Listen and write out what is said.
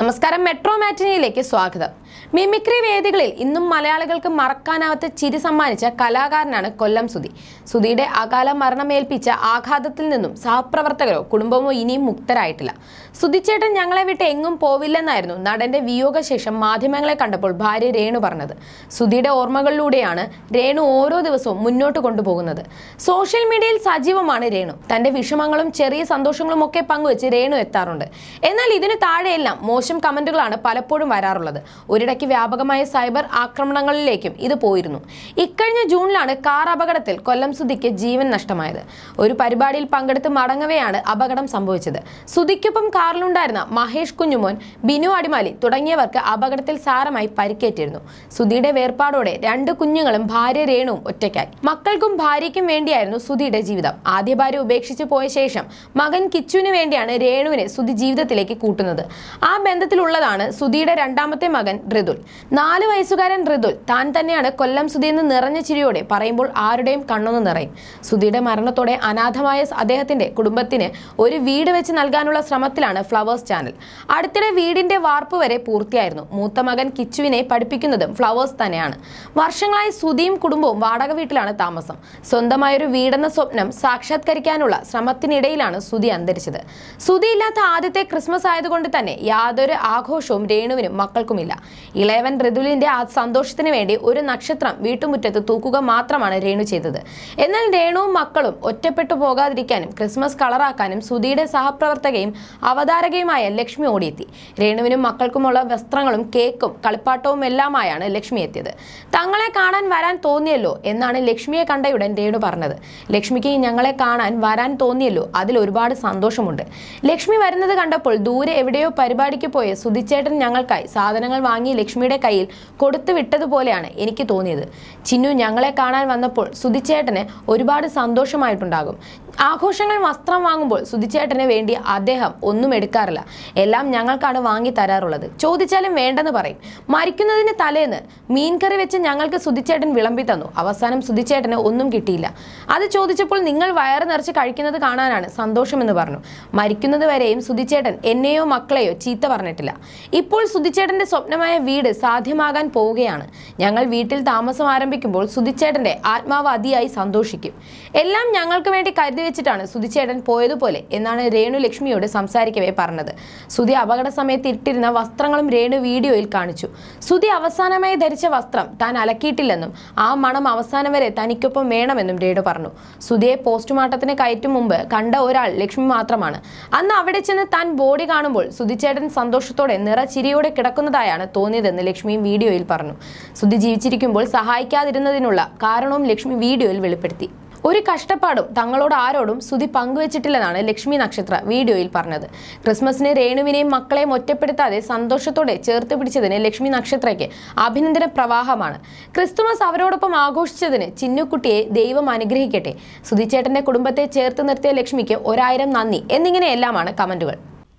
നമസ്കാരം മെട്രോ മാറ്റിനിയിലേക്ക് സ്വാഗതം മിമിക്രി വേദികളിൽ ഇന്നും മലയാളികൾക്ക് മറക്കാനാവാത്ത ചിരി സമ്മാനിച്ച കലാകാരനാണ് കൊല്ലം സുധി സുധിയുടെ അകാല മരണമേൽപ്പിച്ച ആഘാതത്തിൽ നിന്നും സഹപ്രവർത്തകരോ കുടുംബമോ ഇനിയും മുക്തരായിട്ടില്ല സുധിച്ചേട്ടൻ ഞങ്ങളെ വിട്ട് എങ്ങും പോവില്ലെന്നായിരുന്നു നടന്റെ വിയോഗശേഷം മാധ്യമങ്ങളെ കണ്ടപ്പോൾ ഭാര്യ രേണു പറഞ്ഞത് സുധിയുടെ ഓർമ്മകളിലൂടെയാണ് രേണു ഓരോ ദിവസവും മുന്നോട്ട് കൊണ്ടുപോകുന്നത് സോഷ്യൽ മീഡിയയിൽ സജീവമാണ് രേണു തന്റെ വിഷമങ്ങളും ചെറിയ സന്തോഷങ്ങളും ഒക്കെ പങ്കുവെച്ച് രേണു എത്താറുണ്ട് എന്നാൽ ഇതിന് താഴെയെല്ലാം മോശം മോശം കമന്റുകളാണ് പലപ്പോഴും വരാറുള്ളത് ഒരിടയ്ക്ക് വ്യാപകമായ സൈബർ ആക്രമണങ്ങളിലേക്കും ഇത് പോയിരുന്നു ഇക്കഴിഞ്ഞ ജൂണിലാണ് കാർ അപകടത്തിൽ കൊല്ലം സുധിക്ക് ജീവൻ നഷ്ടമായത് ഒരു പരിപാടിയിൽ പങ്കെടുത്ത് മടങ്ങവെയാണ് അപകടം സംഭവിച്ചത് സുധിക്കൊപ്പം കാറിലുണ്ടായിരുന്ന മഹേഷ് കുഞ്ഞുമോൻ ബിനു അടിമാലി തുടങ്ങിയവർക്ക് അപകടത്തിൽ സാരമായി പരിക്കേറ്റിരുന്നു സുധിയുടെ വേർപാടോടെ രണ്ട് കുഞ്ഞുങ്ങളും ഭാര്യ രേണുവും ഒറ്റയ്ക്കായി മക്കൾക്കും ഭാര്യയ്ക്കും വേണ്ടിയായിരുന്നു സുധിയുടെ ജീവിതം ആദ്യ ഭാര്യ ഉപേക്ഷിച്ച് പോയ ശേഷം മകൻ കിച്ചുവിന് വേണ്ടിയാണ് രേണുവിനെ സുധി ജീവിതത്തിലേക്ക് കൂട്ടുന്നത് ആ ബന്ധം ബന്ധത്തിലുള്ളതാണ് സുധിയുടെ രണ്ടാമത്തെ മകൻ ഋതുൽ നാല് വയസ്സുകാരൻ ഋതുൽ താൻ തന്നെയാണ് കൊല്ലം സുധി എന്ന് നിറഞ്ഞ ചിരിയോടെ പറയുമ്പോൾ ആരുടെയും കണ്ണൊന്ന് നിറയും സുധിയുടെ മരണത്തോടെ അനാഥമായ അദ്ദേഹത്തിന്റെ കുടുംബത്തിന് ഒരു വീട് വെച്ച് നൽകാനുള്ള ശ്രമത്തിലാണ് ഫ്ലവേഴ്സ് ചാനൽ അടുത്തിടെ വീടിന്റെ വാർപ്പ് വരെ പൂർത്തിയായിരുന്നു മൂത്ത മകൻ കിച്ചുവിനെ പഠിപ്പിക്കുന്നതും ഫ്ലവേഴ്സ് തന്നെയാണ് വർഷങ്ങളായി സുധിയും കുടുംബവും വാടക വീട്ടിലാണ് താമസം സ്വന്തമായൊരു വീടെന്ന സ്വപ്നം സാക്ഷാത്കരിക്കാനുള്ള ശ്രമത്തിനിടയിലാണ് സുധി അന്തരിച്ചത് ഇല്ലാത്ത ആദ്യത്തെ ക്രിസ്മസ് ആയതുകൊണ്ട് തന്നെ യാതൊരു ഒരു ആഘോഷവും രേണുവിനും മക്കൾക്കുമില്ല ഇളയവൻ മൃദുലിന്റെ ആ സന്തോഷത്തിന് വേണ്ടി ഒരു നക്ഷത്രം വീട്ടുമുറ്റത്ത് തൂക്കുക മാത്രമാണ് രേണു ചെയ്തത് എന്നാൽ രേണുവും മക്കളും ഒറ്റപ്പെട്ടു പോകാതിരിക്കാനും ക്രിസ്മസ് കളറാക്കാനും സുധിയുടെ സഹപ്രവർത്തകയും അവതാരകയുമായ ലക്ഷ്മി ഓടിയെത്തി രേണുവിനും മക്കൾക്കുമുള്ള വസ്ത്രങ്ങളും കേക്കും കളിപ്പാട്ടവും എല്ലാമായാണ് ലക്ഷ്മി എത്തിയത് തങ്ങളെ കാണാൻ വരാൻ തോന്നിയല്ലോ എന്നാണ് ലക്ഷ്മിയെ കണ്ടയുടൻ രേണു പറഞ്ഞത് ലക്ഷ്മിക്ക് ഞങ്ങളെ കാണാൻ വരാൻ തോന്നിയല്ലോ അതിൽ ഒരുപാട് സന്തോഷമുണ്ട് ലക്ഷ്മി വരുന്നത് കണ്ടപ്പോൾ ദൂരെ എവിടെയോ പരിപാടിക്ക് പോയ സുധിച്ചേട്ടൻ ഞങ്ങൾക്കായി സാധനങ്ങൾ വാങ്ങി ലക്ഷ്മിയുടെ കയ്യിൽ കൊടുത്തു വിട്ടതുപോലെയാണ് എനിക്ക് തോന്നിയത് ചിന്നു ഞങ്ങളെ കാണാൻ വന്നപ്പോൾ സുധിച്ചേട്ടന് ഒരുപാട് സന്തോഷമായിട്ടുണ്ടാകും ആഘോഷങ്ങൾ വസ്ത്രം വാങ്ങുമ്പോൾ സുധിച്ചേട്ടന് വേണ്ടി അദ്ദേഹം ഒന്നും എടുക്കാറില്ല എല്ലാം ഞങ്ങൾക്കാണ് വാങ്ങി തരാറുള്ളത് ചോദിച്ചാലും വേണ്ടെന്ന് പറയും മരിക്കുന്നതിന് തലേന്ന് മീൻകറി വെച്ച് ഞങ്ങൾക്ക് സുധിച്ചേട്ടൻ വിളമ്പി തന്നു അവസാനം സുധിച്ചേട്ടന് ഒന്നും കിട്ടിയില്ല അത് ചോദിച്ചപ്പോൾ നിങ്ങൾ വയറ് നിറച്ച് കഴിക്കുന്നത് കാണാനാണ് സന്തോഷമെന്ന് പറഞ്ഞു മരിക്കുന്നത് വരെയും സുധിച്ചേട്ടൻ എന്നെയോ മക്കളെയോ ചീത്ത പറഞ്ഞു പറഞ്ഞിട്ടില്ല ഇപ്പോൾ സുധിച്ചേട്ടന്റെ സ്വപ്നമായ വീട് സാധ്യമാകാൻ പോവുകയാണ് ഞങ്ങൾ വീട്ടിൽ താമസം ആരംഭിക്കുമ്പോൾ സുധിച്ചേട്ടന്റെ ആത്മാവ് അതിയായി സന്തോഷിക്കും എല്ലാം ഞങ്ങൾക്ക് വേണ്ടി കരുതി വെച്ചിട്ടാണ് സുധിച്ചേട്ടൻ പോയതുപോലെ എന്നാണ് രേണു ലക്ഷ്മിയോട് സംസാരിക്കവേ പറഞ്ഞത് സുധി അപകട സമയത്ത് ഇട്ടിരുന്ന വസ്ത്രങ്ങളും രേണു വീഡിയോയിൽ കാണിച്ചു സുധി അവസാനമായി ധരിച്ച വസ്ത്രം താൻ അലക്കിയിട്ടില്ലെന്നും ആ മണം അവസാനം വരെ തനിക്കൊപ്പം വേണമെന്നും രേണു പറഞ്ഞു സുധിയെ പോസ്റ്റ്മോർട്ടത്തിന് കയറ്റും മുമ്പ് കണ്ട ഒരാൾ ലക്ഷ്മി മാത്രമാണ് അന്ന് അവിടെ ചെന്ന് താൻ ബോഡി കാണുമ്പോൾ സുധിച്ചേട്ടൻ സന്തോഷത്തോടെ നിറച്ചിരിയോടെ കിടക്കുന്നതായാണ് തോന്നിയതെന്ന് ലക്ഷ്മി വീഡിയോയിൽ പറഞ്ഞു സുധി ജീവിച്ചിരിക്കുമ്പോൾ സഹായിക്കാതിരുന്നതിനുള്ള കാരണവും ലക്ഷ്മി വീഡിയോയിൽ വെളിപ്പെടുത്തി ഒരു കഷ്ടപ്പാടും തങ്ങളോട് ആരോടും സുധി പങ്കുവച്ചിട്ടില്ലെന്നാണ് ലക്ഷ്മി നക്ഷത്ര വീഡിയോയിൽ പറഞ്ഞത് ക്രിസ്മസിന് രേണുവിനെയും മക്കളെയും ഒറ്റപ്പെടുത്താതെ സന്തോഷത്തോടെ ചേർത്ത് പിടിച്ചതിന് ലക്ഷ്മി നക്ഷത്രയ്ക്ക് അഭിനന്ദന പ്രവാഹമാണ് ക്രിസ്തുമസ് അവരോടൊപ്പം ആഘോഷിച്ചതിന് ചിന്നുക്കുട്ടിയെ ദൈവം അനുഗ്രഹിക്കട്ടെ സുധിച്ചേട്ടന്റെ കുടുംബത്തെ ചേർത്ത് നിർത്തിയ ലക്ഷ്മിക്ക് ഒരായിരം നന്ദി എന്നിങ്ങനെയെല്ലാമാണ് കമന്റുകൾ